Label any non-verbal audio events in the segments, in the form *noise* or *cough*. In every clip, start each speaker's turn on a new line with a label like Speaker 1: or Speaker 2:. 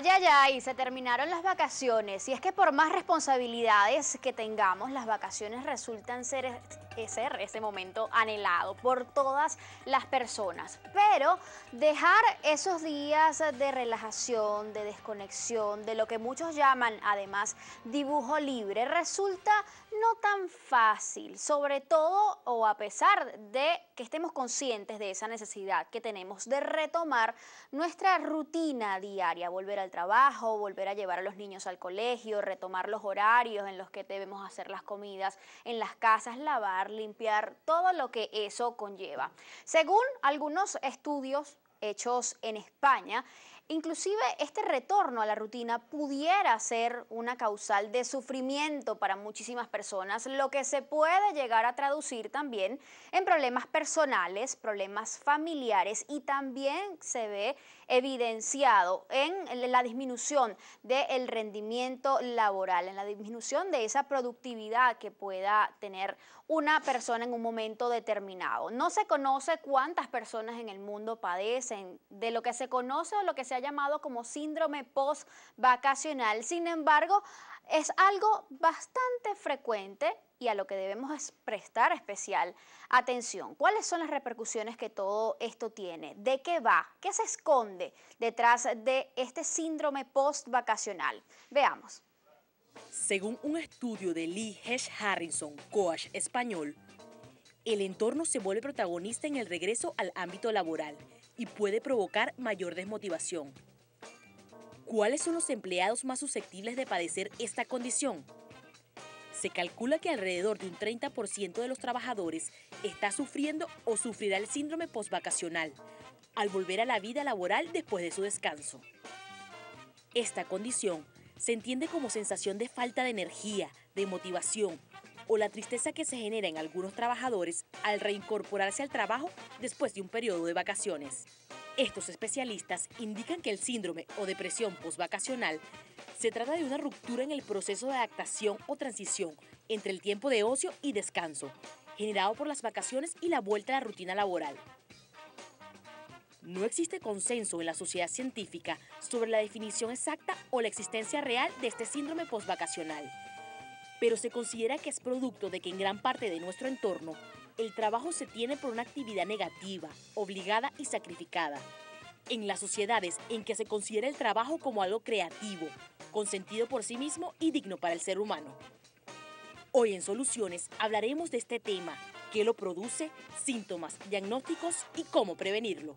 Speaker 1: Ay, ay, ay, se terminaron las vacaciones. Y es que por más responsabilidades que tengamos, las vacaciones resultan ser, ser ese momento anhelado por todas las personas. Pero dejar esos días de relajación, de desconexión, de lo que muchos llaman además dibujo libre, resulta no tan fácil, sobre todo o a pesar de que estemos conscientes de esa necesidad que tenemos de retomar nuestra rutina diaria, volver al trabajo, volver a llevar a los niños al colegio, retomar los horarios en los que debemos hacer las comidas en las casas, lavar, limpiar, todo lo que eso conlleva. Según algunos estudios hechos en España, Inclusive este retorno a la rutina pudiera ser una causal de sufrimiento para muchísimas personas, lo que se puede llegar a traducir también en problemas personales, problemas familiares y también se ve evidenciado en la disminución del rendimiento laboral, en la disminución de esa productividad que pueda tener una persona en un momento determinado. No se conoce cuántas personas en el mundo padecen de lo que se conoce o lo que se ha llamado como síndrome post-vacacional. Sin embargo, es algo bastante frecuente y a lo que debemos prestar especial atención. ¿Cuáles son las repercusiones que todo esto tiene? ¿De qué va? ¿Qué se esconde detrás de este síndrome post-vacacional? Veamos.
Speaker 2: Según un estudio de Lee Hesh Harrison, coach español, el entorno se vuelve protagonista en el regreso al ámbito laboral y puede provocar mayor desmotivación, ¿Cuáles son los empleados más susceptibles de padecer esta condición? Se calcula que alrededor de un 30% de los trabajadores está sufriendo o sufrirá el síndrome postvacacional al volver a la vida laboral después de su descanso. Esta condición se entiende como sensación de falta de energía, de motivación, o la tristeza que se genera en algunos trabajadores al reincorporarse al trabajo después de un periodo de vacaciones. Estos especialistas indican que el síndrome o depresión postvacacional se trata de una ruptura en el proceso de adaptación o transición entre el tiempo de ocio y descanso, generado por las vacaciones y la vuelta a la rutina laboral. No existe consenso en la sociedad científica sobre la definición exacta o la existencia real de este síndrome postvacacional pero se considera que es producto de que en gran parte de nuestro entorno el trabajo se tiene por una actividad negativa, obligada y sacrificada. En las sociedades en que se considera el trabajo como algo creativo, consentido por sí mismo y digno para el ser humano. Hoy en Soluciones hablaremos de este tema, qué lo produce, síntomas, diagnósticos y cómo prevenirlo.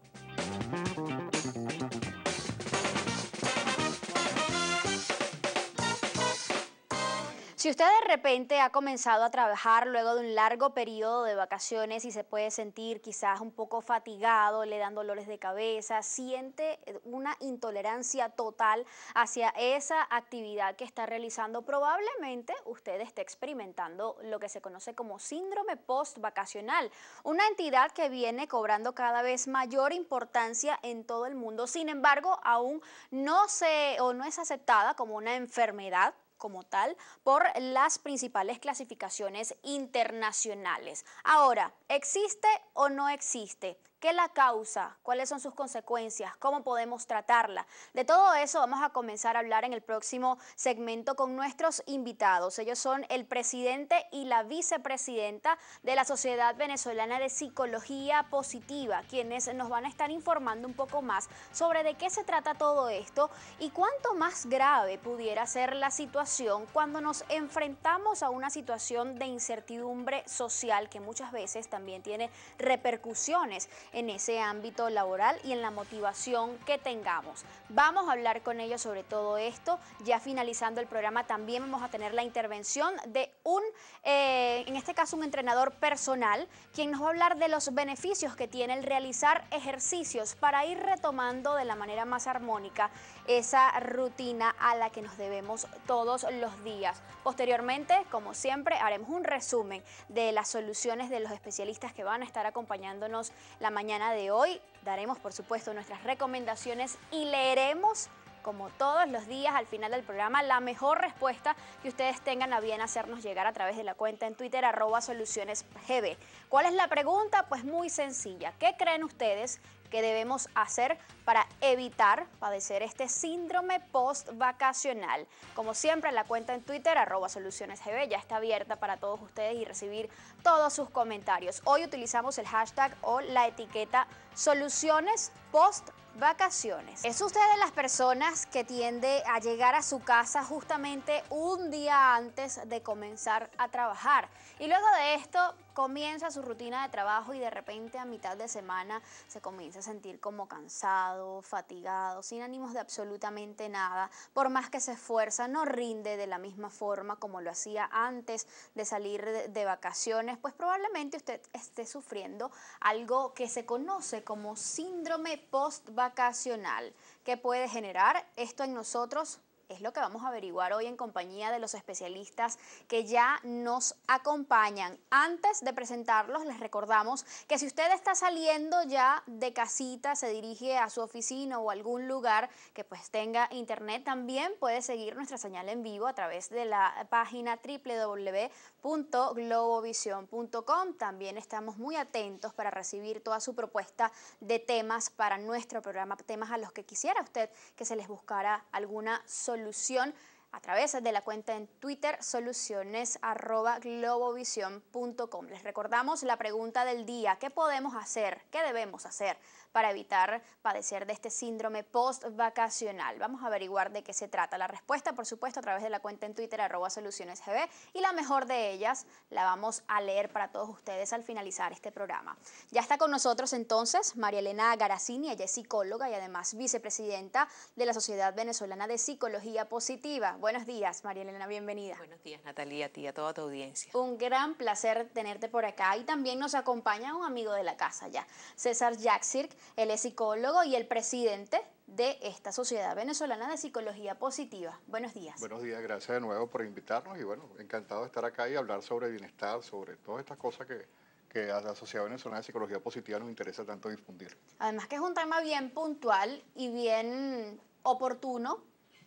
Speaker 1: Si usted de repente ha comenzado a trabajar luego de un largo periodo de vacaciones y se puede sentir quizás un poco fatigado, le dan dolores de cabeza, siente eh, una intolerancia total hacia esa actividad que está realizando, probablemente usted esté experimentando lo que se conoce como síndrome post-vacacional, una entidad que viene cobrando cada vez mayor importancia en todo el mundo. Sin embargo, aún no se o no es aceptada como una enfermedad como tal por las principales clasificaciones internacionales. Ahora, ¿existe o no existe? ¿Qué la causa? ¿Cuáles son sus consecuencias? ¿Cómo podemos tratarla? De todo eso vamos a comenzar a hablar en el próximo segmento con nuestros invitados. Ellos son el presidente y la vicepresidenta de la Sociedad Venezolana de Psicología Positiva, quienes nos van a estar informando un poco más sobre de qué se trata todo esto y cuánto más grave pudiera ser la situación cuando nos enfrentamos a una situación de incertidumbre social que muchas veces también tiene repercusiones en ese ámbito laboral y en la motivación que tengamos. Vamos a hablar con ellos sobre todo esto. Ya finalizando el programa también vamos a tener la intervención de un, eh, en este caso un entrenador personal, quien nos va a hablar de los beneficios que tiene el realizar ejercicios para ir retomando de la manera más armónica esa rutina a la que nos debemos todos los días. Posteriormente, como siempre, haremos un resumen de las soluciones de los especialistas que van a estar acompañándonos la mañana de hoy. Daremos, por supuesto, nuestras recomendaciones y leeremos como todos los días al final del programa, la mejor respuesta que ustedes tengan a bien hacernos llegar a través de la cuenta en Twitter, arroba solucionesgb. ¿Cuál es la pregunta? Pues muy sencilla. ¿Qué creen ustedes que debemos hacer para evitar padecer este síndrome post-vacacional. Como siempre, la cuenta en Twitter, arroba solucionesgb, ya está abierta para todos ustedes y recibir todos sus comentarios. Hoy utilizamos el hashtag o la etiqueta soluciones post vacaciones. ¿Es usted de las personas que tiende a llegar a su casa justamente un día antes de comenzar a trabajar? Y luego de esto comienza su rutina de trabajo y de repente a mitad de semana se comienza a sentir como cansado fatigado, sin ánimos de absolutamente nada. Por más que se esfuerza, no rinde de la misma forma como lo hacía antes de salir de, vacaciones, pues probablemente usted esté sufriendo algo que se conoce como síndrome postvacacional que puede generar esto en nosotros es lo que vamos a averiguar hoy en compañía de los especialistas que ya nos acompañan. Antes de presentarlos, les recordamos que si usted está saliendo ya de casita, se dirige a su oficina o algún lugar que pues tenga internet, también puede seguir nuestra señal en vivo a través de la página www globovision.com. También estamos muy atentos para recibir toda su propuesta de temas para nuestro programa, temas a los que quisiera usted que se les buscara alguna solución a través de la cuenta en Twitter soluciones Les recordamos la pregunta del día, ¿qué podemos hacer? ¿Qué debemos hacer? para evitar padecer de este síndrome post-vacacional. Vamos a averiguar de qué se trata. La respuesta, por supuesto, a través de la cuenta en Twitter, arroba solucionesgb, y la mejor de ellas la vamos a leer para todos ustedes al finalizar este programa. Ya está con nosotros entonces María Elena Garacini, ella es psicóloga y además vicepresidenta de la Sociedad Venezolana de Psicología Positiva. Buenos días, María Elena, bienvenida. Buenos
Speaker 3: días, Natalia, a ti, a toda tu audiencia.
Speaker 1: Un gran placer tenerte por acá y también nos acompaña un amigo de la casa ya, César Jaxirk, él es psicólogo y el presidente de esta Sociedad Venezolana de Psicología Positiva. Buenos días.
Speaker 4: Buenos días, gracias de nuevo por invitarnos y bueno, encantado de estar acá y hablar sobre bienestar, sobre todas estas cosas que, que a la Sociedad Venezolana de Psicología Positiva nos interesa tanto difundir.
Speaker 1: Además que es un tema bien puntual y bien oportuno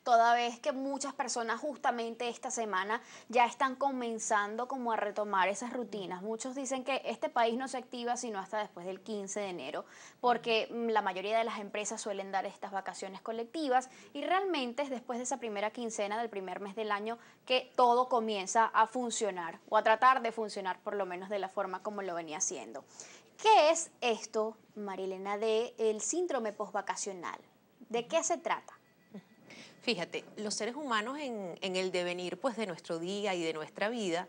Speaker 1: toda vez que muchas personas justamente esta semana ya están comenzando como a retomar esas rutinas. Muchos dicen que este país no se activa sino hasta después del 15 de enero, porque mm, la mayoría de las empresas suelen dar estas vacaciones colectivas y realmente es después de esa primera quincena del primer mes del año que todo comienza a funcionar o a tratar de funcionar por lo menos de la forma como lo venía haciendo. ¿Qué es esto, Marilena, de el síndrome postvacacional? ¿De qué se trata?
Speaker 3: Fíjate, los seres humanos en, el devenir pues, de nuestro día y de nuestra vida,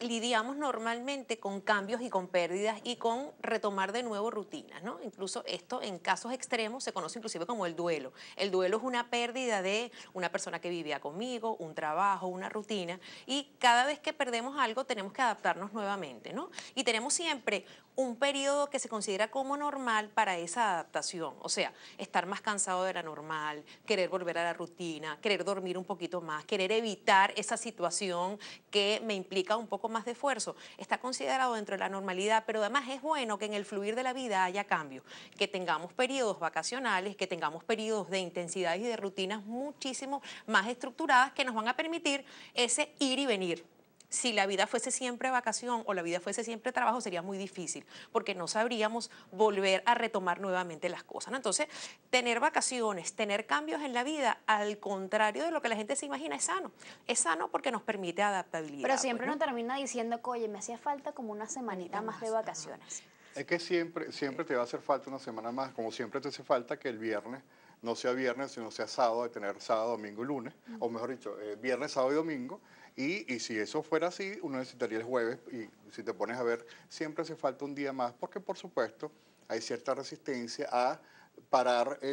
Speaker 3: lidiamos normalmente con cambios y con pérdidas y con retomar de nuevo rutinas, ¿no? Incluso esto en casos extremos se conoce inclusive como el duelo. El duelo es una pérdida de una persona que vivía conmigo, un trabajo, una rutina y cada vez que perdemos algo tenemos que adaptarnos nuevamente, ¿no? Y tenemos siempre un periodo que se considera como normal para esa adaptación, o sea, estar más cansado de la normal, querer volver a la rutina, querer dormir un poquito más, querer evitar esa situación que me implica un poco más de esfuerzo, está considerado dentro de la normalidad, pero además es bueno que en el fluir de la vida haya cambio, que tengamos periodos vacacionales, que tengamos periodos de intensidad y de rutinas muchísimo más estructuradas que nos van a permitir ese ir y venir si la vida fuese siempre vacación o la vida fuese siempre trabajo, sería muy difícil, porque no sabríamos volver a retomar nuevamente las cosas. Entonces, tener vacaciones, tener cambios en la vida, al contrario de lo que la gente se imagina, es sano. Es sano porque nos permite adaptabilidad. Pero pues, siempre uno
Speaker 1: termina diciendo, oye, me hacía falta como una semanita más, de vacaciones.
Speaker 4: Es que siempre, siempre te va a hacer falta una semana más, como siempre te hace falta que el viernes no sea viernes, sino sea sábado, de tener sábado, domingo y lunes, o mejor dicho, eh, viernes, sábado y domingo, y, si eso fuera así, uno necesitaría el jueves y si te pones a ver, siempre hace falta un día más porque por supuesto hay cierta resistencia a parar eh,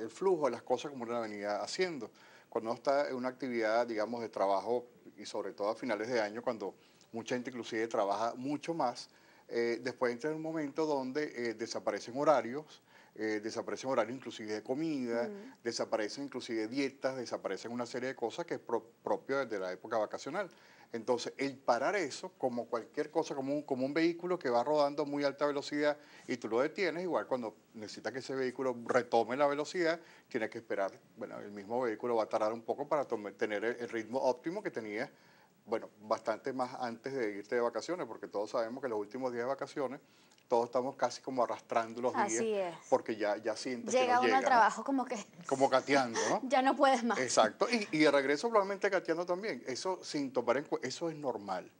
Speaker 4: el, flujo de las cosas como uno venía haciendo. Cuando uno está en una actividad, digamos, de trabajo y sobre todo a finales de año, cuando mucha gente inclusive trabaja mucho más, eh, después entra en un momento donde eh, desaparecen horarios eh, desaparecen horarios inclusive de comida, mm. desaparecen inclusive dietas, desaparecen una serie de cosas que es propio de la época vacacional. Entonces, el parar eso, como cualquier cosa, como un, vehículo que va rodando muy alta velocidad y tú lo detienes, igual cuando necesita que ese vehículo retome la velocidad, tiene que esperar, bueno, el mismo vehículo va a tardar un poco para tener el, ritmo óptimo que tenía bueno, bastante más antes de irte de vacaciones, porque todos sabemos que los últimos días de vacaciones todos estamos casi como arrastrando los Así es. porque ya, ya sientes que uno llega, al trabajo como que... Como cateando, ¿no? *laughs*
Speaker 1: ya no puedes más.
Speaker 4: Exacto, y, y de regreso probablemente cateando también, eso sin tomar en eso es normal.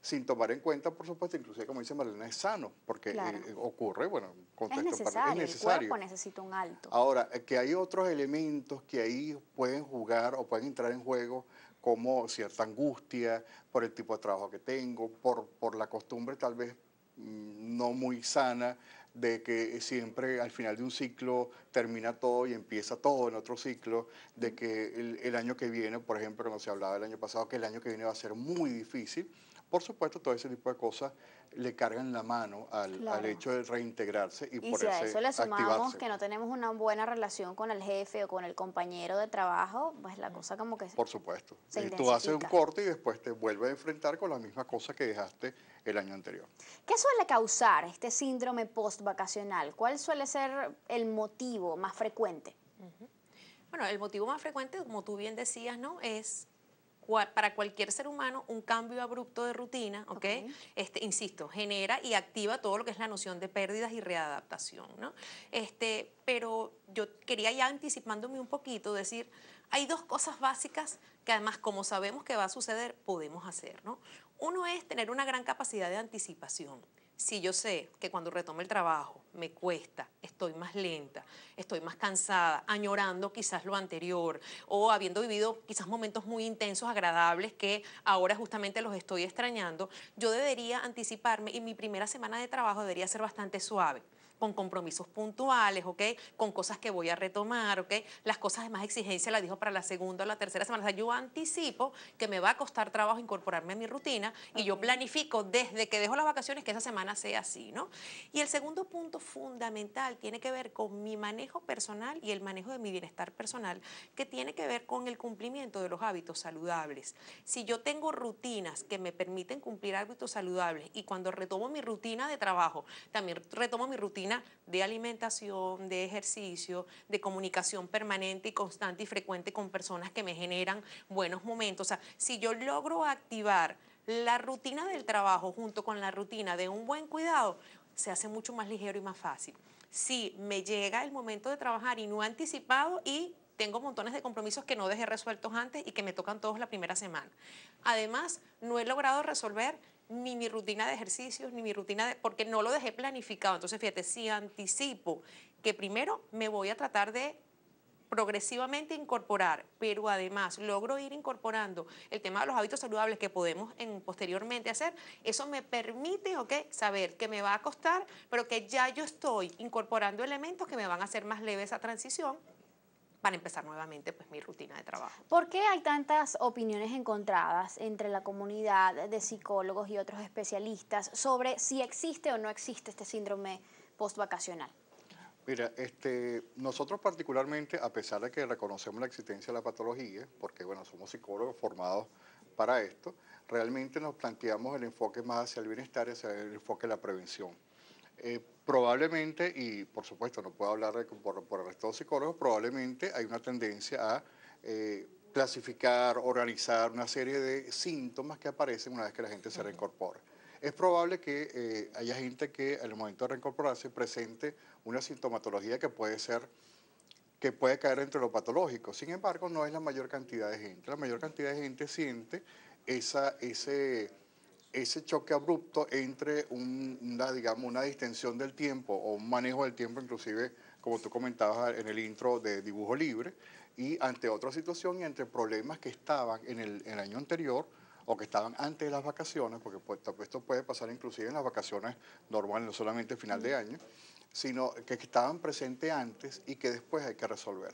Speaker 4: Sin tomar en cuenta, por supuesto, inclusive como dice Marlene, es sano, porque eh, ocurre, bueno, contexto es necesario, es necesario.
Speaker 1: el un alto.
Speaker 4: Ahora, eh, que hay otros elementos que ahí pueden jugar o pueden entrar en juego, como cierta angustia por el tipo de trabajo que tengo, por, la costumbre tal vez mm, no muy sana de que siempre al final de un ciclo termina todo y empieza todo en otro ciclo, de que el, año que viene, por ejemplo, no se hablaba el año pasado, que el año que viene va a ser muy difícil, por supuesto, todo ese tipo de cosas le cargan la mano al, hecho de reintegrarse y, por si a eso le sumamos que no
Speaker 1: tenemos una buena relación con el jefe o con el compañero de trabajo, pues la cosa como que
Speaker 4: Por supuesto. y tú haces un corte y después te vuelves a enfrentar con la misma cosa que dejaste el año anterior.
Speaker 1: ¿Qué suele causar este síndrome post-vacacional? ¿Cuál suele ser el motivo más frecuente?
Speaker 3: Bueno, el motivo más frecuente, como tú bien decías, ¿no? Es para cualquier ser humano un cambio abrupto de rutina, ¿ok? Este, insisto, genera y activa todo lo que es la noción de pérdidas y readaptación, ¿no? Este, pero yo quería ya anticipándome un poquito decir, hay dos cosas básicas que además como sabemos que va a suceder, podemos hacer, ¿no? Uno es tener una gran capacidad de anticipación. Si yo sé que cuando retomo el trabajo me cuesta, estoy más lenta, estoy más cansada, añorando quizás lo anterior o habiendo vivido quizás momentos muy intensos, agradables que ahora justamente los estoy extrañando, yo debería anticiparme y mi primera semana de trabajo debería ser bastante suave con compromisos puntuales, Con cosas que voy a retomar, okay, Las cosas de más exigencia las dijo para la segunda o la tercera semana. O sea, yo anticipo que me va a costar trabajo incorporarme a mi rutina y yo planifico desde que dejo las vacaciones que esa semana sea así, ¿no? Y el segundo punto fundamental tiene que ver con mi manejo personal y el manejo de mi bienestar personal, que tiene que ver con el cumplimiento de los hábitos saludables. Si yo tengo rutinas que me permiten cumplir hábitos saludables y cuando retomo mi rutina de trabajo, también retomo mi rutina de alimentación, de ejercicio, de comunicación permanente y constante y frecuente con personas que me generan buenos momentos. O sea, si yo logro activar la rutina del trabajo junto con la rutina de un buen cuidado, se hace mucho más ligero y más fácil. Si me llega el momento de trabajar y no he anticipado y tengo montones de compromisos que no dejé resueltos antes y que me tocan todos la primera semana. Además, no he logrado resolver ni mi rutina de ejercicios, ni mi rutina de... porque no lo dejé planificado. Entonces, fíjate, si anticipo que primero me voy a tratar de progresivamente incorporar, pero además logro ir incorporando el tema de los hábitos saludables que podemos posteriormente hacer, eso me permite saber que me va a costar, pero que ya yo estoy incorporando elementos que me van a hacer más leve esa transición para empezar nuevamente pues mi rutina de trabajo.
Speaker 1: ¿Por qué hay tantas opiniones encontradas entre la comunidad de psicólogos y otros especialistas sobre si existe o no existe este síndrome postvacacional?
Speaker 4: Mira, este, nosotros particularmente, a pesar de que reconocemos la existencia de la patología, porque bueno, somos psicólogos formados para esto, realmente nos planteamos el enfoque más hacia el bienestar, hacia el enfoque de la prevención. Eh, probablemente, y por supuesto no puedo hablar por, el resto de psicólogos, probablemente hay una tendencia a eh, clasificar, organizar una serie de síntomas que aparecen una vez que la gente se reincorpora. Es probable que eh, haya gente que al momento de reincorporarse presente una sintomatología que puede ser que puede caer entre lo patológico. Sin embargo, no es la mayor cantidad de gente. La mayor cantidad de gente siente esa, ese, ese choque abrupto entre una, digamos, una distensión del tiempo o un manejo del tiempo, inclusive, como tú comentabas en el intro de dibujo libre, y ante otra situación y entre problemas que estaban en el, año anterior o que estaban antes de las vacaciones, porque pues, esto puede pasar inclusive en las vacaciones normales, no solamente final de año, sino que estaban presentes antes y que después hay que resolver.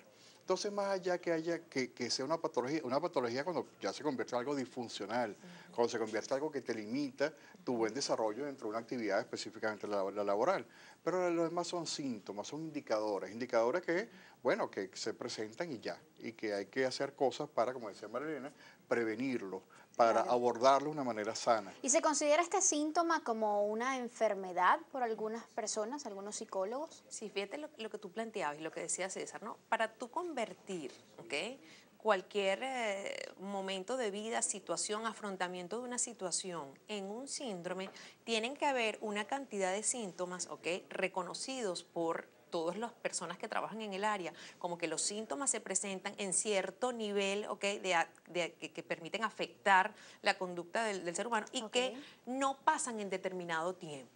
Speaker 4: Entonces, más allá que haya que, sea una patología, una patología cuando ya se convierte en algo disfuncional, cuando se convierte en algo que te limita tu buen desarrollo dentro de una actividad específicamente la, laboral. Pero lo demás son síntomas, son indicadores, indicadores que, bueno, que se presentan y ya, y que hay que hacer cosas para, como decía Marilena, prevenirlo para abordarlo de una manera sana.
Speaker 1: ¿Y se considera este síntoma como una enfermedad por algunas personas, algunos psicólogos? Sí, fíjate lo, que tú planteabas y lo que decía César, ¿no?
Speaker 3: Para tú convertir, ¿ok? Cualquier eh, momento de vida, situación, afrontamiento de una situación en un síndrome, tienen que haber una cantidad de síntomas, ¿ok? Reconocidos por todas las personas que trabajan en el área, como que los síntomas se presentan en cierto nivel que, permiten afectar la conducta del, ser humano y que no pasan en determinado tiempo.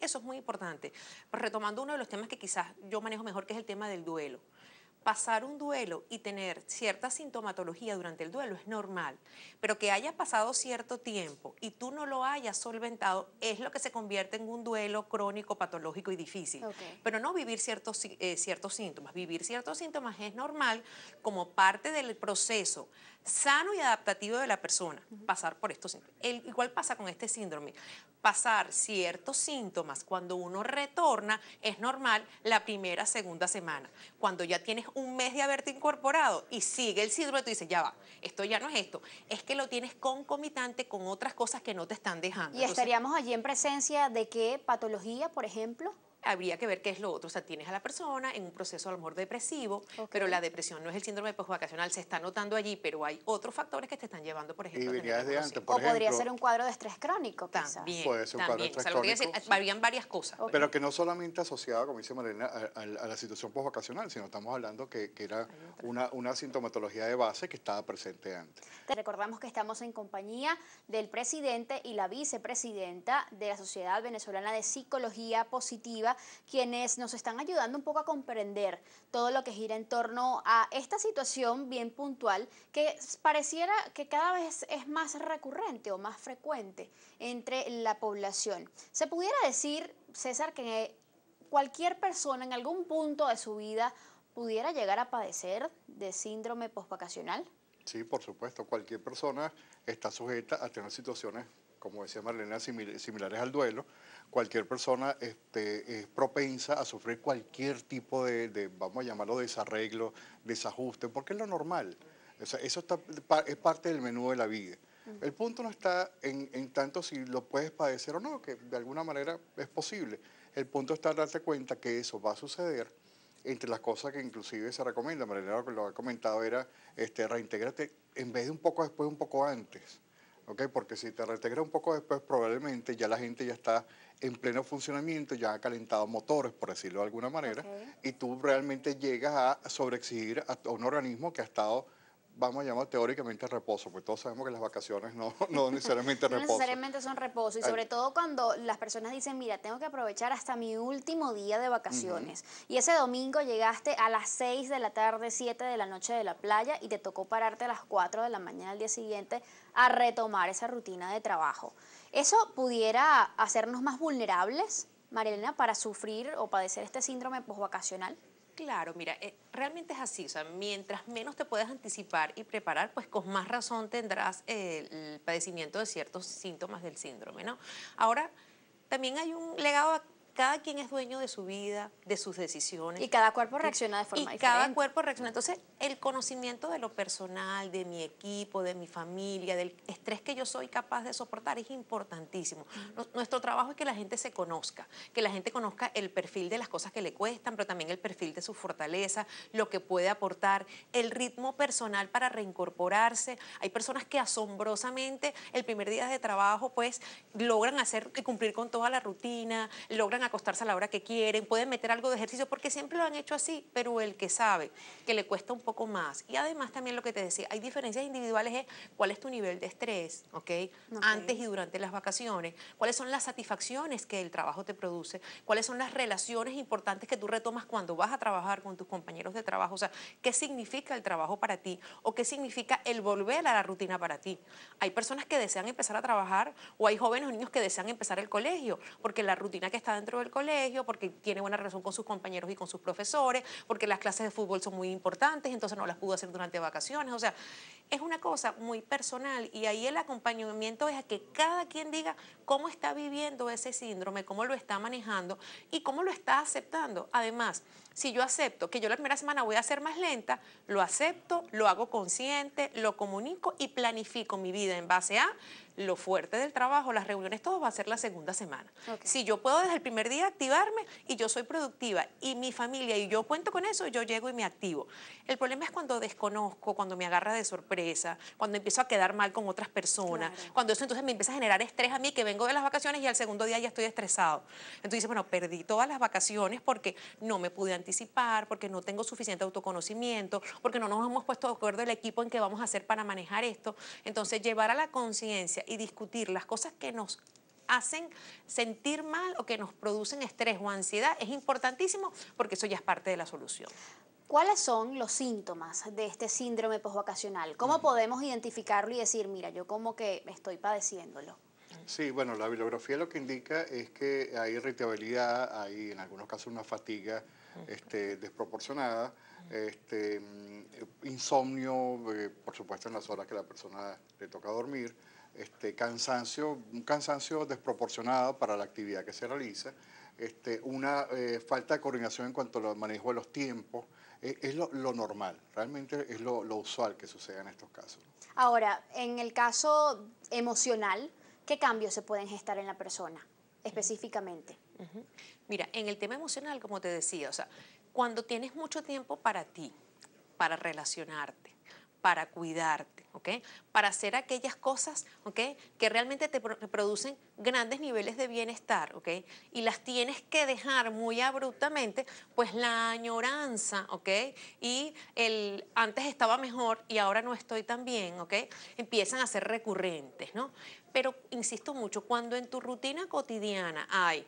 Speaker 3: Eso es muy importante. Pues retomando uno de los temas que quizás yo manejo mejor, que es el tema del duelo pasar un duelo y tener cierta sintomatología durante el duelo es normal, pero que haya pasado cierto tiempo y tú no lo hayas solventado es lo que se convierte en un duelo crónico, patológico y difícil. Pero no vivir ciertos, eh, ciertos síntomas. Vivir ciertos síntomas es normal como parte del proceso sano y adaptativo de la persona pasar por estos síntomas. El, igual pasa con este síndrome. Pasar ciertos síntomas cuando uno retorna es normal la primera, segunda semana. Cuando ya tienes un mes de haberte incorporado y sigue el síndrome, tú dices, ya va, esto ya no es esto. Es que lo tienes concomitante con otras cosas que no te están dejando. ¿Y estaríamos
Speaker 1: allí en presencia de qué patología, por ejemplo?
Speaker 3: habría que ver qué es lo otro. O sea, tienes a la persona en un proceso a lo mejor depresivo, pero la depresión no es el síndrome postvacacional, pues, se está notando allí, pero hay otros factores que te están llevando, por ejemplo,
Speaker 4: O podría ser un
Speaker 1: cuadro de estrés crónico, También, puede cuadro varias cosas. Pues. Pero que
Speaker 4: no solamente asociado, como dice Marina, a, la situación postvacacional, sino estamos hablando que, era una sintomatología de base que estaba presente antes.
Speaker 1: Te recordamos que estamos en compañía del presidente y la vicepresidenta de la Sociedad Venezolana de Psicología Positiva quienes nos están ayudando un poco a comprender todo lo que gira en torno a esta situación bien puntual que pareciera que cada vez es más recurrente o más frecuente entre la población. Se pudiera decir, César, que cualquier persona en algún punto de su vida pudiera llegar a padecer de síndrome post-vacacional?
Speaker 4: Sí, por supuesto. Cualquier persona está sujeta a tener situaciones, como decía Marlene, similares al duelo, cualquier persona este, es propensa a sufrir cualquier tipo de, vamos a llamarlo, desarreglo, desajuste, porque es lo normal. eso es parte del menú de la vida. El punto no está en, tanto si lo puedes padecer o no, que de alguna manera es posible. El punto está en darte cuenta que eso va a suceder. Entre las cosas que inclusive se recomienda, Marilena lo ha comentado, era este, en vez de un poco después, un poco antes. Porque si te reintegras un poco después, probablemente ya la gente ya está en pleno funcionamiento, ya ha calentado motores, por decirlo de alguna manera, y tú realmente llegas a sobreexigir a un organismo que ha estado vamos a llamar teóricamente reposo, porque todos sabemos que las vacaciones no, *laughs* no necesariamente *laughs* reposo. No
Speaker 1: necesariamente son reposo, y sobre todo cuando las personas dicen, mira, tengo que aprovechar hasta mi último día de vacaciones. Y ese domingo llegaste a las 6 de la tarde, 7 de la noche de la playa, y te tocó pararte a las 4 de la mañana al día siguiente a retomar esa rutina de trabajo. ¿Eso pudiera hacernos más vulnerables, Marilena, para sufrir o padecer este síndrome posvacacional?
Speaker 3: Claro, mira, eh, realmente es así, o sea, mientras menos te puedas anticipar y preparar, pues con más razón tendrás eh, el padecimiento de ciertos síntomas del síndrome, ¿no? Ahora, también hay un legado cada quien es dueño de su vida, de sus decisiones. Y cada
Speaker 1: cuerpo reacciona de forma y Cada
Speaker 3: cuerpo reacciona. Entonces, el conocimiento de lo personal, de mi equipo, de mi familia, del estrés que yo soy capaz de soportar es importantísimo. Nuestro trabajo es que la gente se conozca, que la gente conozca el perfil de las cosas que le cuestan, pero también el perfil de su fortaleza, lo que puede aportar, el ritmo personal para reincorporarse. Hay personas que asombrosamente el primer día de trabajo pues logran hacer cumplir con toda la rutina, logran acostarse a la hora que quieren, pueden meter algo de ejercicio, porque siempre lo han hecho así, pero el que sabe que le cuesta un poco más. Y además también lo que te decía, hay diferencias individuales es cuál es tu nivel de estrés, ¿ok? Antes y durante las vacaciones, cuáles son las satisfacciones que el trabajo te produce, cuáles son las relaciones importantes que tú retomas cuando vas a trabajar con tus compañeros de trabajo, o sea, qué significa el trabajo para ti o qué significa el volver a la rutina para ti. Hay personas que desean empezar a trabajar o hay jóvenes o niños que desean empezar el colegio porque la rutina que está dentro del colegio, porque tiene buena relación con sus compañeros y con sus profesores, porque las clases de fútbol son muy importantes, entonces no las pudo hacer durante vacaciones. O sea, es una cosa muy personal y ahí el acompañamiento es a que cada quien diga cómo está viviendo ese síndrome, cómo lo está manejando y cómo lo está aceptando. Además, si yo acepto que yo la primera semana voy a ser más lenta, lo acepto, lo hago consciente, lo comunico y planifico mi vida en base a lo fuerte del trabajo, las reuniones, todo va a ser la segunda semana. Si yo puedo desde el primer día activarme y yo soy productiva y mi familia y yo cuento con eso, yo llego y me activo. El problema es cuando desconozco, cuando me agarra de sorpresa, cuando empiezo a quedar mal con otras personas, cuando eso entonces me empieza a generar estrés a mí que vengo de las vacaciones y al segundo día ya estoy estresado. Entonces dice, bueno, perdí todas las vacaciones porque no me pude anticipar, porque no tengo suficiente autoconocimiento, porque no nos hemos puesto de acuerdo el equipo en que vamos a hacer para manejar esto. Entonces llevar a la conciencia y discutir las cosas que nos hacen sentir mal o que nos producen estrés o ansiedad es importantísimo porque eso ya es parte de la solución.
Speaker 1: ¿Cuáles son los síntomas de este síndrome posvacacional? ¿Cómo podemos identificarlo y decir, mira, yo como que estoy padeciéndolo?
Speaker 4: Sí, bueno, la bibliografía lo que indica es que hay irritabilidad, hay en algunos casos una fatiga este, desproporcionada, este, mm, insomnio, eh, por supuesto en las horas que la persona le toca dormir, este, cansancio, un cansancio desproporcionado para la actividad que se realiza, este, una eh, falta de coordinación en cuanto al manejo de los tiempos, e, es lo, lo, normal, realmente es lo, lo, usual que sucede en estos casos.
Speaker 1: Ahora, en el caso emocional, ¿qué cambios se pueden gestar en la persona específicamente?
Speaker 3: Mira, en el tema emocional, como te decía, o sea, cuando tienes mucho tiempo para ti, para relacionarte, para cuidarte, ¿ok? Para hacer aquellas cosas, ¿ok? Que realmente te producen grandes niveles de bienestar, ¿ok? Y las tienes que dejar muy abruptamente, pues la añoranza, ¿ok? Y el antes estaba mejor y ahora no estoy tan bien, ¿ok? Empiezan a ser recurrentes, ¿no? Pero insisto mucho, cuando en tu rutina cotidiana hay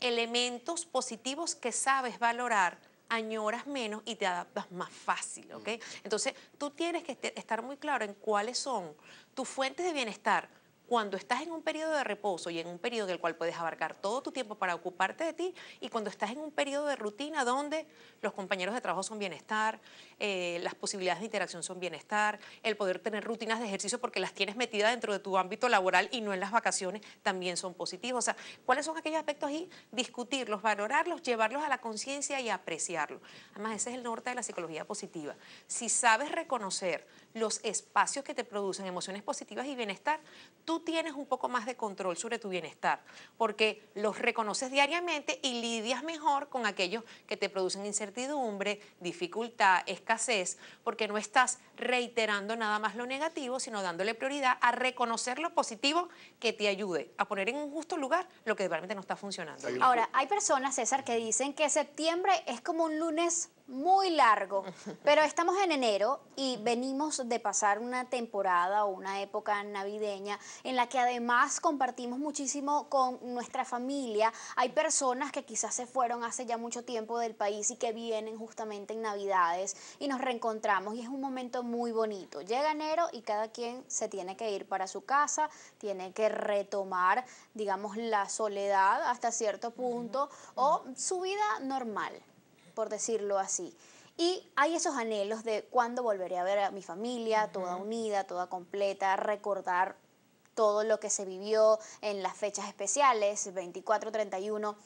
Speaker 3: elementos positivos que sabes valorar, añoras menos y te adaptas más fácil, ¿ok? Mm. Entonces, tú tienes que estar muy claro en cuáles son tus fuentes de bienestar, cuando estás en un periodo de reposo y en un periodo en el cual puedes abarcar todo tu tiempo para ocuparte de ti y cuando estás en un periodo de rutina donde los compañeros de trabajo son bienestar, eh, las posibilidades de interacción son bienestar, el poder tener rutinas de ejercicio porque las tienes metidas dentro de tu ámbito laboral y no en las vacaciones también son positivos. O sea, ¿cuáles son aquellos aspectos ahí? Discutirlos, valorarlos, llevarlos a la conciencia y apreciarlos. Además, ese es el norte de la psicología positiva. Si sabes reconocer los espacios que te producen emociones positivas y bienestar, tú tienes un poco más de control sobre tu bienestar, porque los reconoces diariamente y lidias mejor con aquellos que te producen incertidumbre, dificultad, escasez, porque no estás reiterando nada más lo negativo, sino dándole prioridad a reconocer lo positivo que te ayude a poner en un justo lugar lo que realmente no está funcionando. Ahora,
Speaker 1: hay personas, César, que dicen que septiembre es como un lunes muy largo, pero estamos en enero y venimos de pasar una temporada o una época navideña en la que además compartimos muchísimo con nuestra familia. Hay personas que quizás se fueron hace ya mucho tiempo del país y que vienen justamente en Navidades y nos reencontramos y es un momento muy bonito. Llega enero y cada quien se tiene que ir para su casa, tiene que retomar, digamos, la soledad hasta cierto punto o su vida normal por decirlo así. Y hay esos anhelos de cuándo volveré a ver a mi familia, toda unida, toda completa, recordar todo lo que se vivió en las fechas especiales, 24, 31.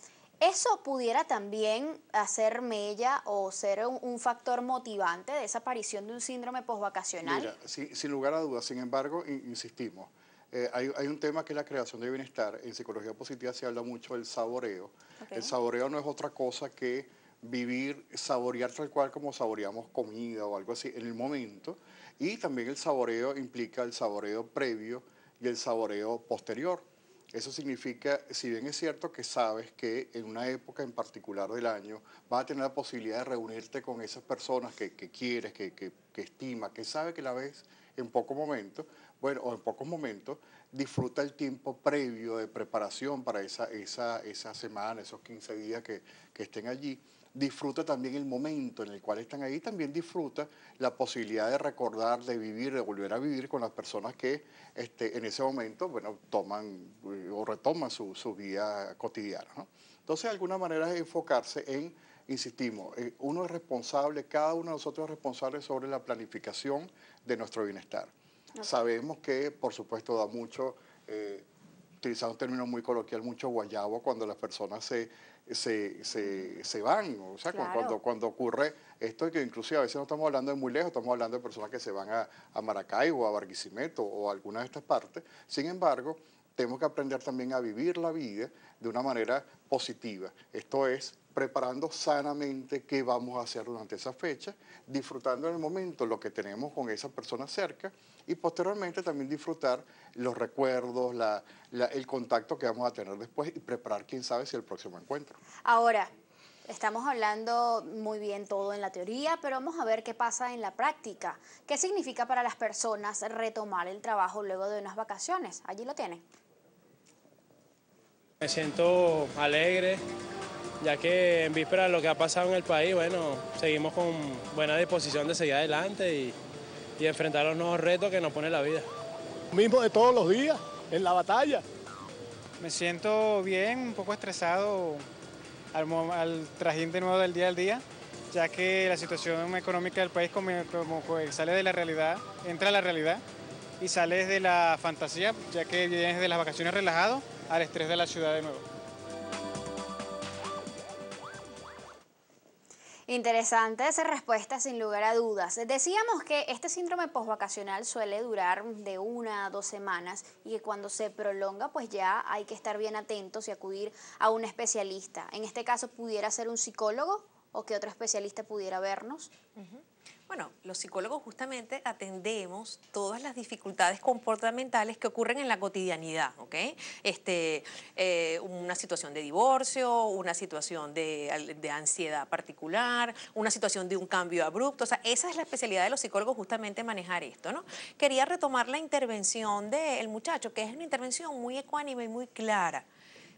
Speaker 1: Eso pudiera también hacer mella o ser un, factor motivante de esa aparición de un síndrome posvacacional
Speaker 4: Mira, sin lugar a dudas, sin embargo, insistimos, eh, hay, un tema que es la creación de bienestar. En psicología positiva se habla mucho del saboreo. El saboreo no es otra cosa que vivir, saborear tal cual como saboreamos comida o algo así en el momento. Y también el saboreo implica el saboreo previo y el saboreo posterior. Eso significa, si bien es cierto que sabes que en una época en particular del año vas a tener la posibilidad de reunirte con esas personas que, quieres, que, que, que estimas, que sabes que la ves en poco momento, bueno, o en pocos momentos, disfruta el tiempo previo de preparación para esa, semana, esos 15 días que estén allí disfruta también el momento en el cual están ahí, también disfruta la posibilidad de recordar, de vivir, de volver a vivir con las personas que este, en ese momento, bueno, toman eh, o retoman su, vida cotidiana. Entonces, de alguna manera es enfocarse en, insistimos, eh, uno es responsable, cada uno de nosotros es responsable sobre la planificación de nuestro bienestar. Sabemos que, por supuesto, da mucho, eh, utilizamos un término muy coloquial, mucho guayabo cuando las personas se se, se, se van. O sea, cuando, cuando ocurre esto, que inclusive a veces no estamos hablando de muy lejos, estamos hablando de personas que se van a, a Maracaibo, a Barquisimeto o a alguna de estas partes. Sin embargo, tenemos que aprender también a vivir la vida de una manera positiva. Esto es preparando sanamente qué vamos a hacer durante esa fecha, disfrutando en el momento lo que tenemos con esa persona cerca y posteriormente también disfrutar los recuerdos, el contacto que vamos a tener después y preparar, quién sabe, si el próximo encuentro.
Speaker 1: Ahora, Estamos hablando muy bien todo en la teoría, pero vamos a ver qué pasa en la práctica. ¿Qué significa para las personas retomar el trabajo luego de unas vacaciones? Allí lo tienen.
Speaker 5: Me siento alegre, ya que en víspera de lo que ha pasado en el país, bueno, seguimos con buena disposición de seguir adelante y, enfrentar los nuevos retos que nos pone la vida. Mismo de todos
Speaker 4: los días, en la batalla. Me siento bien, un poco estresado al, al trajín de nuevo del día al día, ya que la situación económica del país como, como sale de la realidad, entra a la realidad y sale de la fantasía, ya que vienes de las vacaciones relajado al estrés de la ciudad de nuevo.
Speaker 1: Interesante esa respuesta, sin lugar a dudas. Decíamos que este síndrome postvacacional suele durar de una a dos semanas y que cuando se prolonga, pues ya hay que estar bien atentos y acudir a un especialista. En este caso, ¿pudiera ser un psicólogo o que otro especialista pudiera vernos?
Speaker 3: Bueno, los psicólogos justamente atendemos todas las dificultades comportamentales que ocurren en la cotidianidad, ¿ok? Este, eh, una situación de divorcio, una situación de, ansiedad particular, una situación de un cambio abrupto, o sea, esa es la especialidad de los psicólogos justamente manejar esto, ¿no? Quería retomar la intervención del muchacho, que es una intervención muy ecuánime y muy clara.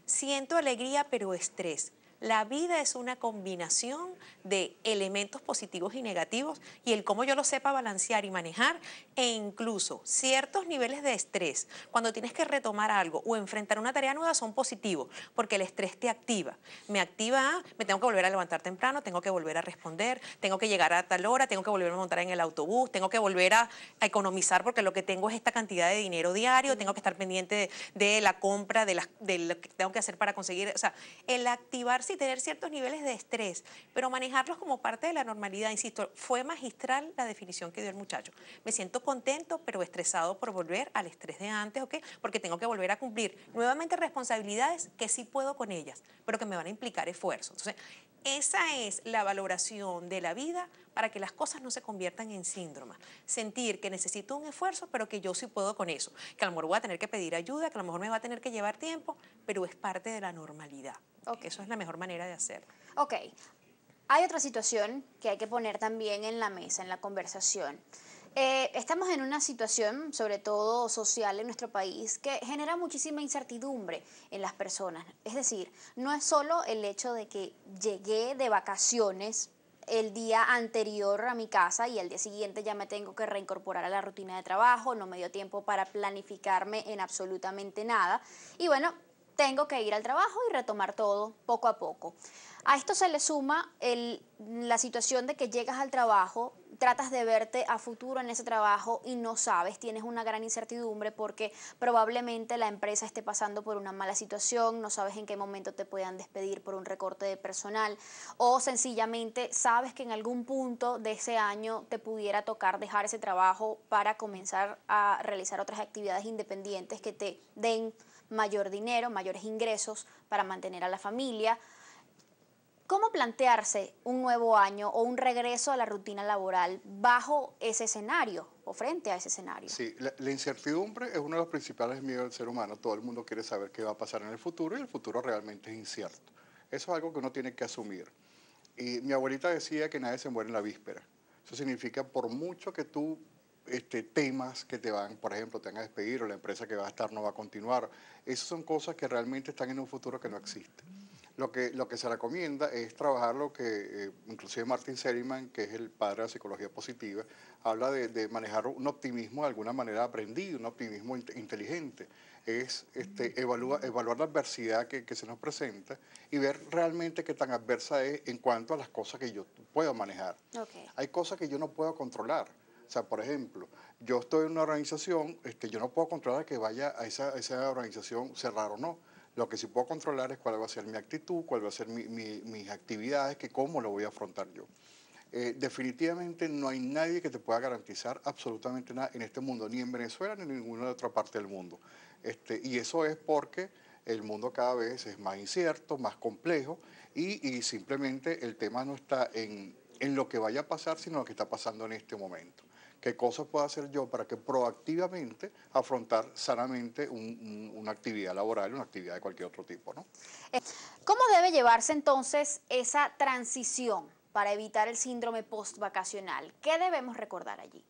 Speaker 3: Siento alegría pero estrés. La vida es una combinación de elementos positivos y negativos y el cómo yo lo sepa balancear y manejar e incluso ciertos niveles de estrés cuando tienes que retomar algo o enfrentar una tarea nueva son positivos porque el estrés te activa. Me activa, me tengo que volver a levantar temprano, tengo que volver a responder, tengo que llegar a tal hora, tengo que volver a montar en el autobús, tengo que volver a, economizar porque lo que tengo es esta cantidad de dinero diario, tengo que estar pendiente de, la compra, de, de lo que tengo que hacer para conseguir, o sea, el activarse y tener ciertos niveles de estrés, pero manejarlos como parte de la normalidad. Insisto, fue magistral la definición que dio el muchacho. Me siento contento, pero estresado por volver al estrés de antes, ¿ok? Porque tengo que volver a cumplir nuevamente responsabilidades que sí puedo con ellas, pero que me van a implicar esfuerzo. Entonces, esa es la valoración de la vida para que las cosas no se conviertan en síndrome. Sentir que necesito un esfuerzo, pero que yo sí puedo con eso. Que a lo mejor voy a tener que pedir ayuda, que a lo mejor me va a tener que llevar tiempo, pero es parte de la normalidad. Ok, eso es la mejor manera de hacerlo.
Speaker 1: Ok, hay otra situación que hay que poner también en la mesa, en la conversación. Eh, estamos en una situación, sobre todo social en nuestro país, que genera muchísima incertidumbre en las personas. Es decir, no es solo el hecho de que llegué de vacaciones el día anterior a mi casa y el día siguiente ya me tengo que reincorporar a la rutina de trabajo, no me dio tiempo para planificarme en absolutamente nada. Y bueno, tengo que ir al trabajo y retomar todo poco a poco. A esto se le suma la situación de que llegas al trabajo, tratas de verte a futuro en ese trabajo y no sabes, tienes una gran incertidumbre porque probablemente la empresa esté pasando por una mala situación, no sabes en qué momento te puedan despedir por un recorte de personal o sencillamente sabes que en algún punto de ese año te pudiera tocar dejar ese trabajo para comenzar a realizar otras actividades independientes que te den mayor dinero, mayores ingresos para mantener a la familia. ¿Cómo plantearse un nuevo año o un regreso a la rutina laboral bajo ese escenario o frente a ese escenario?
Speaker 4: Sí, la, incertidumbre es uno de los principales miedos del ser humano. Todo el mundo quiere saber qué va a pasar en el futuro y el futuro realmente es incierto. Eso es algo que uno tiene que asumir. Y mi abuelita decía que nadie se muere en la víspera. Eso significa por mucho que tú este, temas que te van, por ejemplo, te van a despedir o la empresa que va a estar no va a continuar. Esas son cosas que realmente están en un futuro que no existe. Lo que, lo que se recomienda es trabajar lo que, eh, inclusive Martin Seligman, que es el padre de la psicología positiva, habla de, manejar un optimismo de alguna manera aprendido, un optimismo inteligente. Es este, evaluar la adversidad que, se nos presenta y ver realmente qué tan adversa es en cuanto a las cosas que yo puedo manejar. Hay cosas que yo no puedo controlar o sea, por ejemplo, yo estoy en una organización, este, yo no puedo controlar que vaya a esa, organización cerrar o no. Lo que sí puedo controlar es cuál va a ser mi actitud, cuál va a ser mis actividades, que cómo lo voy a afrontar yo. Eh, definitivamente no hay nadie que te pueda garantizar absolutamente nada en este mundo, ni en Venezuela ni en ninguna otra parte del mundo. Este, y eso es porque el mundo cada vez es más incierto, más complejo y, simplemente el tema no está en, en lo que vaya a pasar, sino lo que está pasando en este momento qué cosas puedo hacer yo para que proactivamente afrontar sanamente una actividad laboral, una actividad de cualquier otro tipo. ¿no?
Speaker 1: Eh, ¿Cómo debe llevarse entonces esa transición para evitar el síndrome postvacacional? ¿Qué debemos recordar allí?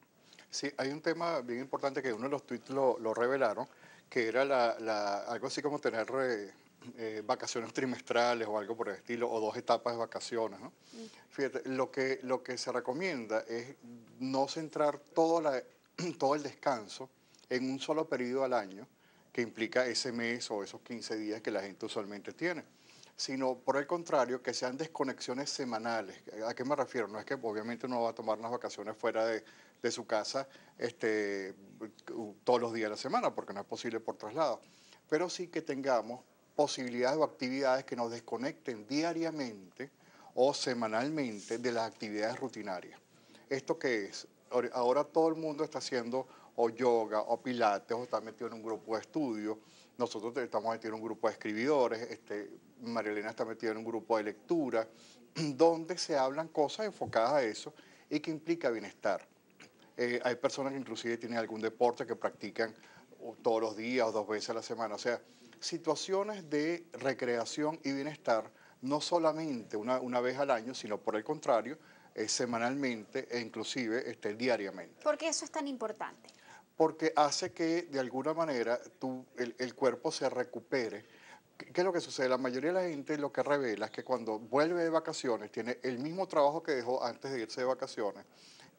Speaker 4: Sí, hay un tema bien importante que uno de los tweets lo, revelaron, que era la, algo así como tener... Eh, eh, vacaciones trimestrales o algo por el estilo, o dos etapas de vacaciones. Mm. lo que, lo que se recomienda es no centrar todo, la, *clears throat* todo el descanso en un solo periodo al año, que implica ese mes o esos 15 días que la gente usualmente tiene sino por el contrario, que sean desconexiones semanales. ¿A qué me refiero? No es que obviamente uno va a tomar unas vacaciones fuera de, su casa este, todos los días de la semana, porque no es posible por traslado, pero sí que tengamos posibilidades o actividades que nos desconecten diariamente o semanalmente de las actividades rutinarias. ¿Esto qué es? Ahora todo el mundo está haciendo o yoga o pilates o está metido en un grupo de estudio. Nosotros estamos metidos en un grupo de escribidores, este, Elena está metida en un grupo de lectura, *clears throat* donde se hablan cosas enfocadas a eso y que implica bienestar. Eh, hay personas que inclusive tienen algún deporte que practican todos los días o dos veces a la semana. O sea, situaciones de recreación y bienestar, no solamente una, una vez al año, sino por el contrario, eh, semanalmente e inclusive este, diariamente.
Speaker 1: ¿Por qué eso es tan importante?
Speaker 4: Porque hace que de alguna manera el, cuerpo se recupere. ¿Qué es lo que sucede? La mayoría de la gente lo que revela es que cuando vuelve de vacaciones tiene el mismo trabajo que dejó antes de irse de vacaciones,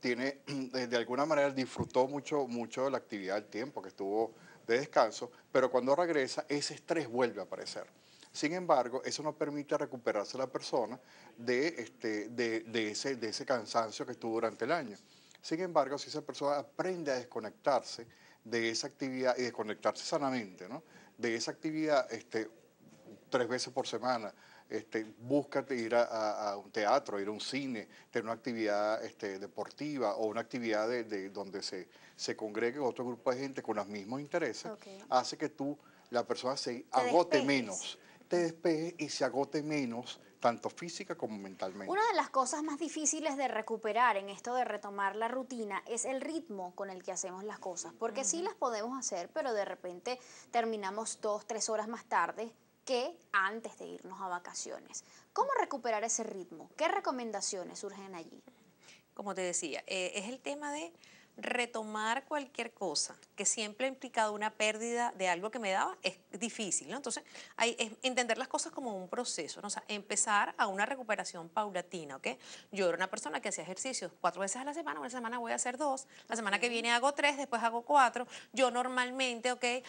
Speaker 4: tiene *clears throat* de alguna manera disfrutó mucho mucho de la actividad del tiempo que estuvo de descanso, pero cuando regresa ese estrés vuelve a aparecer. Sin embargo, eso no permite recuperarse la persona de, este, de, ese, de ese cansancio que estuvo durante el año. Sin embargo, si esa persona aprende a desconectarse de esa actividad y desconectarse sanamente, de esa actividad este, tres veces por semana, este, búscate ir a, un teatro, ir a un cine, tener una actividad este, deportiva o una actividad donde se, se congregue otro grupo de gente con los mismos intereses, hace que tú, la persona se agote menos, te despeje y se agote menos tanto física como mentalmente. Una
Speaker 1: de las cosas más difíciles de recuperar en esto de retomar la rutina es el ritmo con el que hacemos las cosas, porque sí las podemos hacer, pero de repente terminamos dos, tres horas más tarde que antes de irnos a vacaciones. ¿Cómo recuperar ese ritmo? ¿Qué recomendaciones surgen allí? Como te decía, eh,
Speaker 3: es el tema de retomar cualquier cosa que siempre ha implicado una pérdida de algo que me daba es difícil, Entonces, hay, entender las cosas como un proceso, ¿no? O sea, empezar a una recuperación paulatina, ¿ok? Yo era una persona que hacía ejercicios cuatro veces a la semana, una semana voy a hacer dos, la semana que viene hago tres, después hago cuatro. Yo normalmente, ¿ok? Eh,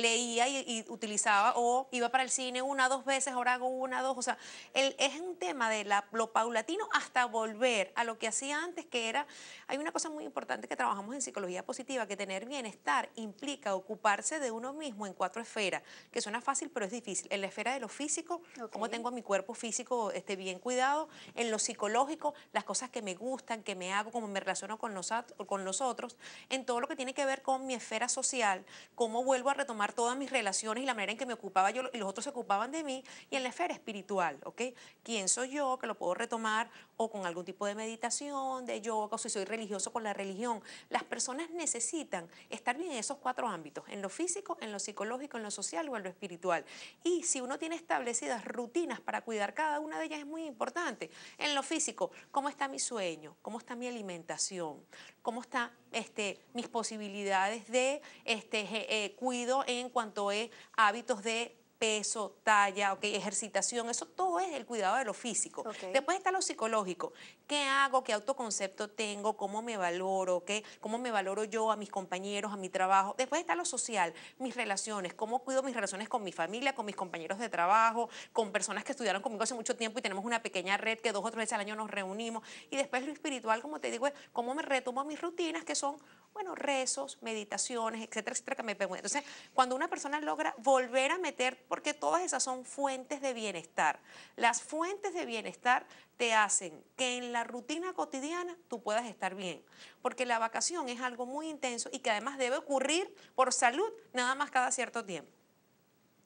Speaker 3: leía y, utilizaba o iba para el cine una, dos veces, ahora hago una, dos. O sea, es un tema de lo paulatino hasta volver a lo que hacía antes, que era, hay una cosa muy importante que trabajamos trabajamos en psicología positiva que tener bienestar implica ocuparse de uno mismo en cuatro esferas, que suena fácil pero es difícil. En la esfera de lo físico, cómo tengo a mi cuerpo físico esté bien cuidado, en lo psicológico, las cosas que me gustan, que me hago, cómo me relaciono con los, con los otros, en todo lo que tiene que ver con mi esfera social, cómo vuelvo a retomar todas mis relaciones y la manera en que me ocupaba yo y los otros se ocupaban de mí, y en la esfera espiritual, ¿ok? ¿Quién soy yo que lo puedo retomar? o con algún tipo de meditación, de yoga, o si soy religioso con la religión. Las personas necesitan estar bien en esos cuatro ámbitos, en lo físico, en lo psicológico, en lo social o en lo espiritual. Y si uno tiene establecidas rutinas para cuidar cada una de ellas es muy importante. En lo físico, ¿cómo está mi sueño? ¿Cómo está mi alimentación? ¿Cómo están este, mis posibilidades de este, eh, cuido en cuanto a hábitos de peso, talla, okay, ejercitación, eso todo es el cuidado de lo físico. Después está lo psicológico. ¿Qué hago? ¿Qué autoconcepto tengo? ¿Cómo me valoro? ¿Cómo me valoro yo a mis compañeros, a mi trabajo? Después está lo social, mis relaciones. ¿Cómo cuido mis relaciones con mi familia, con mis compañeros de trabajo, con personas que estudiaron conmigo hace mucho tiempo y tenemos una pequeña red que dos o tres veces al año nos reunimos? Y después lo espiritual, como te digo, es cómo me retomo mis rutinas que son, bueno, rezos, meditaciones, etcétera, etcétera, que me permiten. Entonces, cuando una persona logra volver a meter porque todas esas son fuentes de bienestar. Las fuentes de bienestar te hacen que en la rutina cotidiana tú puedas estar bien, porque la vacación es algo muy intenso y que además debe ocurrir por salud nada más cada cierto tiempo.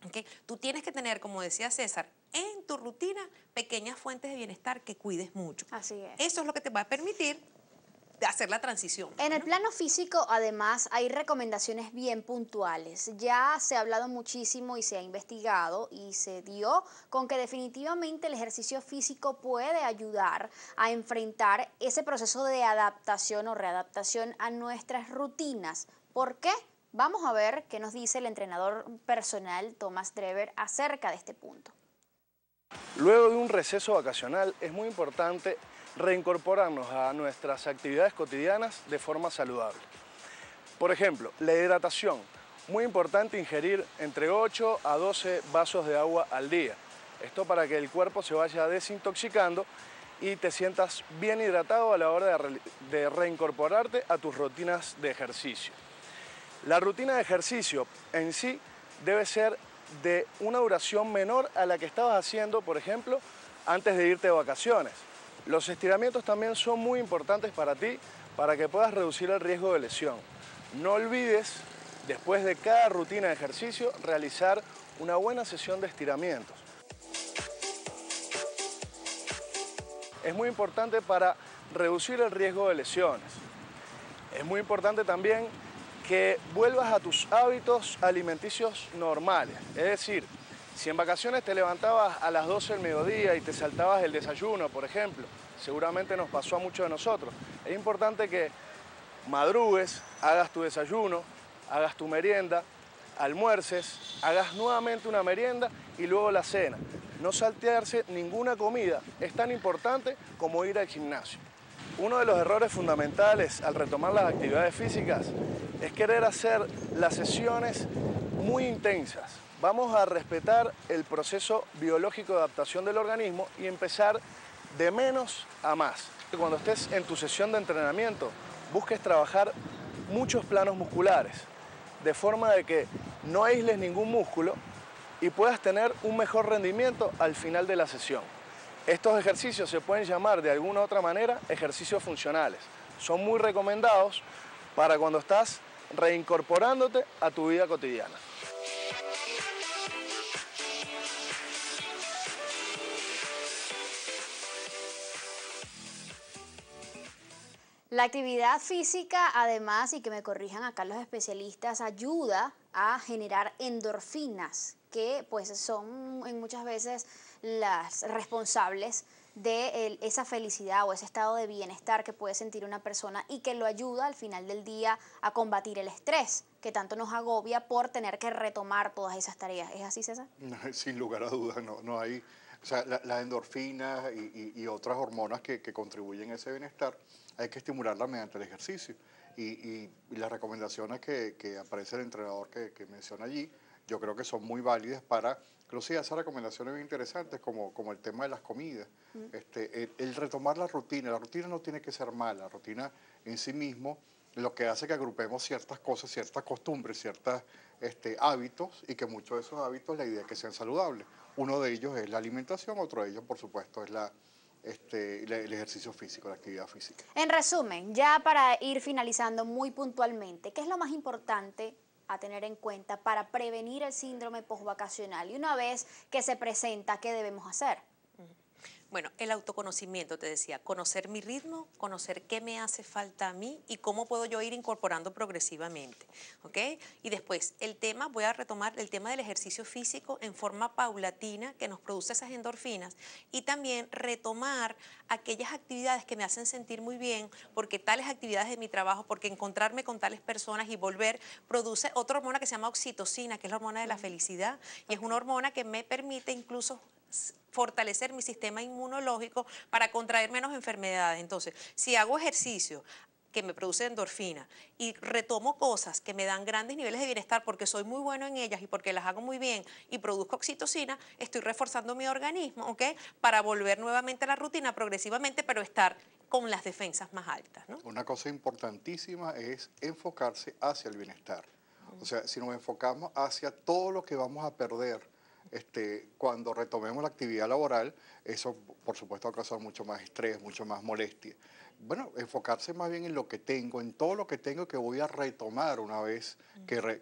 Speaker 3: ¿Okay? Tú tienes que tener, como decía César, en tu rutina pequeñas fuentes de bienestar que cuides mucho. Así es. Eso es lo que te va a permitir hacer la transición. En el
Speaker 1: plano físico, además, hay recomendaciones bien puntuales. Ya se ha hablado muchísimo y se ha investigado y se dio con que definitivamente el ejercicio físico puede ayudar a enfrentar ese proceso de adaptación o readaptación a nuestras rutinas. ¿Por qué? Vamos a ver qué nos dice el entrenador personal Thomas Drever acerca de este punto.
Speaker 5: Luego de un receso vacacional es muy importante reincorporarnos a nuestras actividades cotidianas de forma saludable. Por ejemplo, la hidratación. Muy importante ingerir entre 8 a 12 vasos de agua al día. Esto para que el cuerpo se vaya desintoxicando y te sientas bien hidratado a la hora de, reincorporarte a tus rutinas de ejercicio. La rutina de ejercicio en sí debe ser de una duración menor a la que estabas haciendo, por ejemplo, antes de irte de vacaciones. Los estiramientos también son muy importantes para ti para que puedas reducir el riesgo de lesión. No olvides, después de cada rutina de ejercicio, realizar una buena sesión de estiramientos. Es muy importante para reducir el riesgo de lesiones. Es muy importante también que vuelvas a tus hábitos alimenticios normales, es decir, si en vacaciones te levantabas a las 12 del mediodía y te saltabas el desayuno, por ejemplo, seguramente nos pasó a muchos de nosotros. Es importante que madrugues, hagas tu desayuno, hagas tu merienda, almuerces, hagas nuevamente una merienda y luego la cena. No saltearse ninguna comida es tan importante como ir al gimnasio. Uno de los errores fundamentales al retomar las actividades físicas es querer hacer las sesiones muy intensas Vamos a respetar el proceso biológico de adaptación del organismo y empezar de menos a más. Cuando estés en tu sesión de entrenamiento, busques trabajar muchos planos musculares, de forma de que no aísles ningún músculo y puedas tener un mejor rendimiento al final de la sesión. Estos ejercicios se pueden llamar de alguna u otra manera ejercicios funcionales. Son muy recomendados para cuando estás reincorporándote a tu vida cotidiana.
Speaker 1: La actividad física, además, y que me corrijan acá los especialistas, ayuda a generar endorfinas, que pues son en muchas veces las responsables de esa felicidad o ese estado de bienestar que puede sentir una persona y que lo ayuda al final del día a combatir el estrés que tanto nos agobia por tener que retomar todas esas tareas. ¿Es así, César?
Speaker 4: *laughs* sin lugar a dudas, no, no hay... O sea, las endorfinas y, otras hormonas que contribuyen a ese bienestar hay que estimularla mediante el ejercicio. Y, las recomendaciones que, aparece el entrenador que, menciona allí, yo creo que son muy válidas para, inclusive esas recomendaciones bien interesantes, como, como el tema de las comidas, mm. este, el, retomar la rutina. La rutina no tiene que ser mala, la rutina en sí mismo lo que hace que agrupemos ciertas cosas, ciertas costumbres, ciertos este, hábitos y que muchos de esos hábitos la idea es que sean saludables. Uno de ellos es la alimentación, otro de ellos por supuesto es la, este, el ejercicio físico, la actividad física.
Speaker 1: En resumen, ya para ir finalizando muy puntualmente, ¿qué es lo más importante a tener en cuenta para prevenir el síndrome postvacacional? Y una vez que se presenta, ¿qué debemos hacer?
Speaker 3: Bueno, el autoconocimiento, te decía, conocer mi ritmo, conocer qué me hace falta a mí y cómo puedo yo ir incorporando progresivamente, ¿ok? Y después, el tema, voy a retomar el tema del ejercicio físico en forma paulatina que nos produce esas endorfinas y también retomar aquellas actividades que me hacen sentir muy bien, porque tales actividades de mi trabajo, porque encontrarme con tales personas y volver produce otra hormona que se llama oxitocina, que es la hormona de la felicidad y es una hormona que me permite incluso fortalecer mi sistema inmunológico para contraer menos enfermedades. Entonces, si hago ejercicio, que me produce endorfina y retomo cosas que me dan grandes niveles de bienestar porque soy muy bueno en ellas y porque las hago muy bien y produzco oxitocina, estoy reforzando mi organismo, ¿ok? Para volver nuevamente a la rutina progresivamente, pero estar con las defensas más altas,
Speaker 4: ¿no? Una cosa importantísima es enfocarse hacia el bienestar. O sea, si nos enfocamos hacia todo lo que vamos a perder, este, cuando retomemos la actividad laboral, eso por supuesto va a causar mucho más estrés, mucho más molestia. Bueno, enfocarse más bien en lo que tengo, en todo lo que tengo que voy a retomar una vez mm. que, re,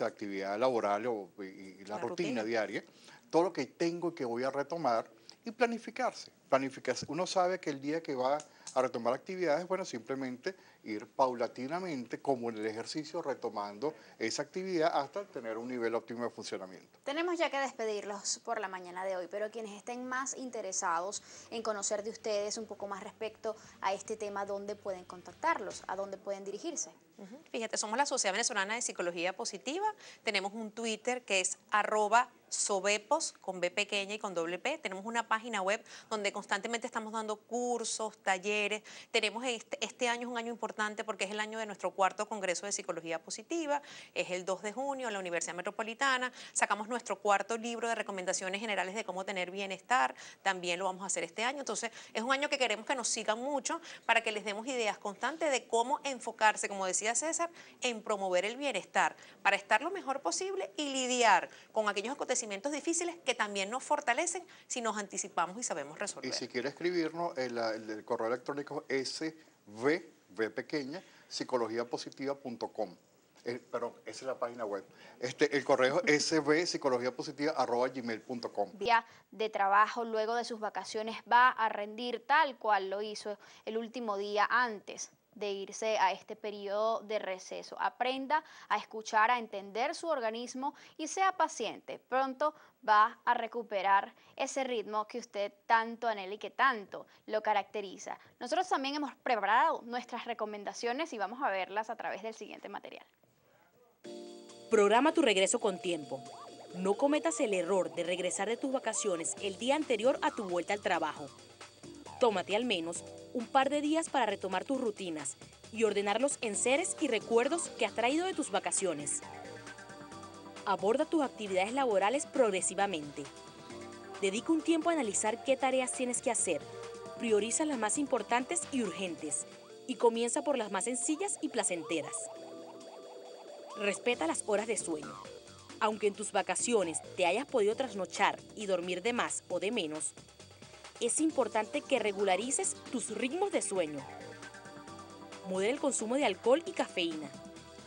Speaker 4: la actividad laboral o, y, la, rutina, diaria, todo lo que tengo y que voy a retomar y planificarse planificación. Uno sabe que el día que va a retomar actividades, bueno, simplemente ir paulatinamente, como en el ejercicio, retomando esa actividad hasta tener un nivel óptimo de funcionamiento.
Speaker 1: Tenemos ya que despedirlos por la mañana de hoy, pero quienes estén más interesados en conocer de ustedes un poco más respecto a este tema, ¿dónde pueden contactarlos? ¿A dónde pueden dirigirse?
Speaker 3: Fíjate, somos la Sociedad Venezolana de Psicología Positiva, tenemos un Twitter que es arroba sobepos con B pequeña y con doble P, tenemos una página web donde constantemente estamos dando cursos, talleres. Tenemos este, este año es un año importante porque es el año de nuestro cuarto Congreso de Psicología Positiva, es el 2 de junio en la Universidad Metropolitana. Sacamos nuestro cuarto libro de recomendaciones generales de cómo tener bienestar, también lo vamos a hacer este año. Entonces, es un año que queremos que nos sigan mucho para que les demos ideas constantes de cómo enfocarse, como decía César, en promover el bienestar, para estar lo mejor posible y lidiar con aquellos acontecimientos difíciles que también nos fortalecen si nos anticipamos y sabemos resolver. Y si
Speaker 4: quiere escribirnos, eh, el, correo electrónico es v, pequeña, psicologiapositiva.com. Eh, perdón, esa es la página web. Este, el correo es svpsicologiapositiva.gmail.com. *laughs*
Speaker 1: Día de trabajo luego de sus vacaciones va a rendir tal cual lo hizo el último día antes de irse a este periodo de receso. Aprenda a escuchar, a entender su organismo y sea paciente. Pronto va a recuperar ese ritmo que usted tanto anhela y que tanto lo caracteriza. Nosotros también hemos preparado nuestras recomendaciones y vamos a verlas a través del siguiente material.
Speaker 2: Programa tu regreso con tiempo. No cometas el error de regresar de tus vacaciones el día anterior a tu vuelta al trabajo. Tómate al menos un par de días para retomar tus rutinas y ordenarlos en seres y recuerdos que has traído de tus vacaciones. Aborda tus actividades laborales progresivamente. Dedica un tiempo a analizar qué tareas tienes que hacer. Prioriza las más importantes y urgentes y comienza por las más sencillas y placenteras. Respeta las horas de sueño. Aunque en tus vacaciones te hayas podido trasnochar y dormir de más o de menos, es importante que regularices tus ritmos de sueño. Modera el consumo de alcohol y cafeína.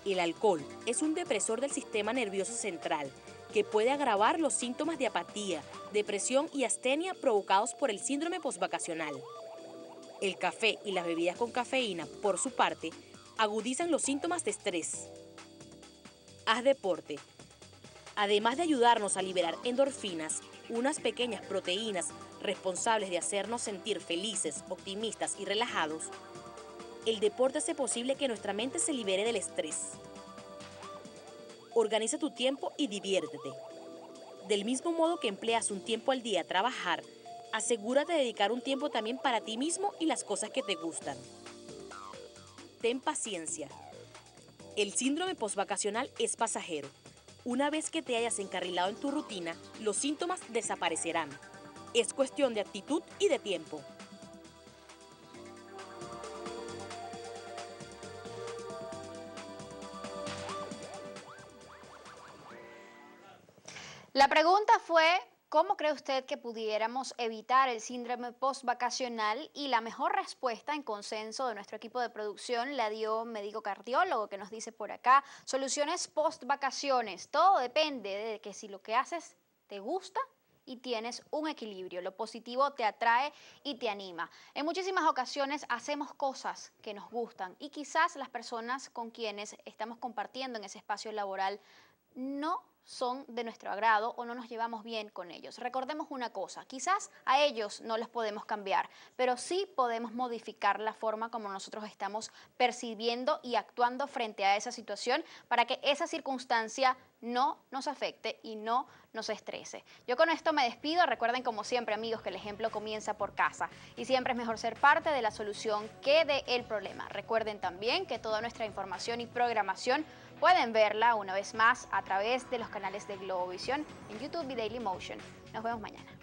Speaker 2: El alcohol es un depresor del sistema nervioso central que puede agravar los síntomas de apatía, depresión y astenia provocados por el síndrome postvacacional. El café y las bebidas con cafeína, por su parte, agudizan los síntomas de estrés. Haz deporte. Además de ayudarnos a liberar endorfinas, unas pequeñas proteínas responsables de hacernos sentir felices, optimistas y relajados, el deporte hace posible que nuestra mente se libere del estrés. Organiza tu tiempo y diviértete. Del mismo modo que empleas un tiempo al día a trabajar, asegúrate de dedicar un tiempo también para ti mismo y las cosas que te gustan. Ten paciencia. El síndrome postvacacional es pasajero. Una vez que te hayas encarrilado en tu rutina, los síntomas desaparecerán. Es cuestión de actitud y de tiempo.
Speaker 1: La pregunta fue, ¿cómo cree usted que pudiéramos evitar el síndrome postvacacional? Y la mejor respuesta en consenso de nuestro equipo de producción la dio un médico cardiólogo que nos dice por acá, soluciones postvacaciones. Todo depende de que si lo que haces te gusta y tienes un equilibrio. Lo positivo te atrae y te anima. En muchísimas ocasiones hacemos cosas que nos gustan y quizás las personas con quienes estamos compartiendo en ese espacio laboral no son de nuestro agrado o no nos llevamos bien con ellos. Recordemos una cosa, quizás a ellos no los podemos cambiar, pero sí podemos modificar la forma como nosotros estamos percibiendo y actuando frente a esa situación para que esa circunstancia no nos afecte y no nos estrese. Yo con esto me despido. Recuerden como siempre amigos que el ejemplo comienza por casa y siempre es mejor ser parte de la solución que de el problema. Recuerden también que toda nuestra información y programación Pueden verla una vez más a través de los canales de Globovisión en YouTube y Dailymotion. Nos vemos mañana.